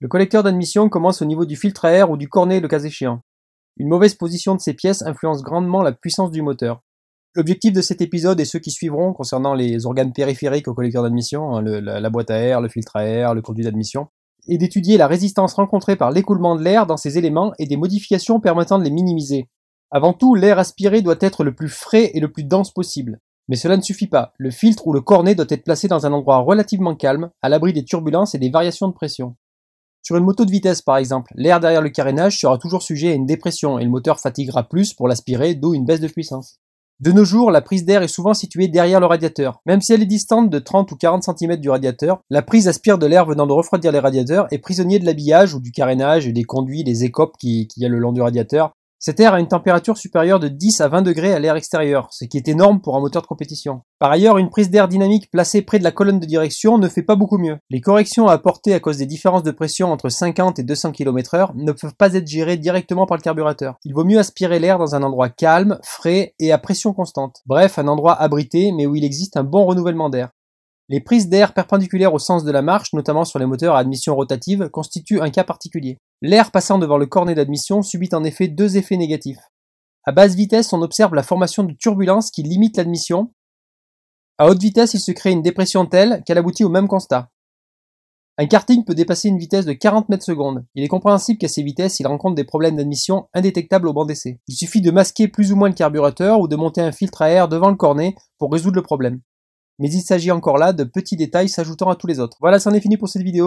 Le collecteur d'admission commence au niveau du filtre à air ou du cornet le cas échéant. Une mauvaise position de ces pièces influence grandement la puissance du moteur. L'objectif de cet épisode et ceux qui suivront concernant les organes périphériques au collecteur d'admission, hein, la, la, boîte à air, le filtre à air, le conduit d'admission, est d'étudier la résistance rencontrée par l'écoulement de l'air dans ces éléments et des modifications permettant de les minimiser. Avant tout, l'air aspiré doit être le plus frais et le plus dense possible. Mais cela ne suffit pas. Le filtre ou le cornet doit être placé dans un endroit relativement calme, à l'abri des turbulences et des variations de pression. Sur une moto de vitesse par exemple, l'air derrière le carénage sera toujours sujet à une dépression et le moteur fatiguera plus pour l'aspirer, d'où une baisse de puissance. De nos jours, la prise d'air est souvent située derrière le radiateur. Même si elle est distante de 30 ou 40 cm du radiateur, la prise aspire de l'air venant de refroidir les radiateurs et prisonnier de l'habillage ou du carénage et des conduits, des écopes qu'il y a le long du radiateur, cet air a une température supérieure de 10 à 20 degrés à l'air extérieur, ce qui est énorme pour un moteur de compétition. Par ailleurs, une prise d'air dynamique placée près de la colonne de direction ne fait pas beaucoup mieux. Les corrections à apporter à cause des différences de pression entre 50 et 200 km/h ne peuvent pas être gérées directement par le carburateur. Il vaut mieux aspirer l'air dans un endroit calme, frais et à pression constante. Bref, un endroit abrité mais où il existe un bon renouvellement d'air. Les prises d'air perpendiculaires au sens de la marche, notamment sur les moteurs à admission rotative, constituent un cas particulier. L'air passant devant le cornet d'admission subit en effet deux effets négatifs. À basse vitesse, on observe la formation de turbulences qui limitent l'admission. À haute vitesse, il se crée une dépression telle qu'elle aboutit au même constat. Un karting peut dépasser une vitesse de 40 mètres secondes. Il est compréhensible qu'à ces vitesses, il rencontre des problèmes d'admission indétectables au banc d'essai. Il suffit de masquer plus ou moins le carburateur ou de monter un filtre à air devant le cornet pour résoudre le problème. Mais il s'agit encore là de petits détails s'ajoutant à tous les autres. Voilà, c'en est fini pour cette vidéo.